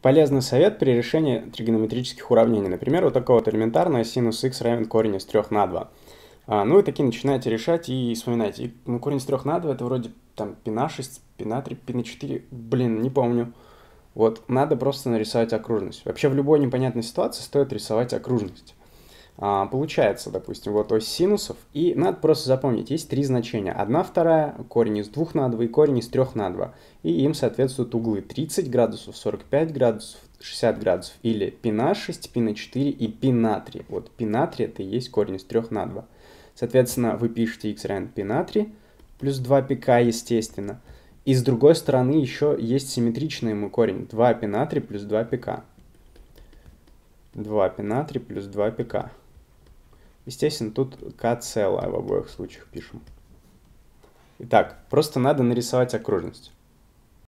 Полезный совет при решении тригонометрических уравнений. Например, вот такого вот элементарного синус x равен корень из 3 на 2. А, ну и такие начинаете решать и вспоминать. И, ну, корень из 3 на 2 это вроде там пина 6, пина 3, пина 4, блин, не помню. Вот, надо просто нарисовать окружность. Вообще в любой непонятной ситуации стоит рисовать окружность. А, получается, допустим, вот ось синусов, и надо просто запомнить, есть три значения. Одна вторая, корень из двух на 2 и корень из трех на 2. И им соответствуют углы 30 градусов, 45 градусов, 60 градусов, или π на 6, π на 4 и π на 3. Вот π на 3 это и есть корень из трех на 2. Соответственно, вы пишете x равен π на 3, плюс 2 пк, естественно. И с другой стороны еще есть симметричный ему корень 2 π на 3 плюс 2 пк. 2 π на 3 плюс 2 пк. Естественно, тут k целая в обоих случаях пишем. Итак, просто надо нарисовать окружность.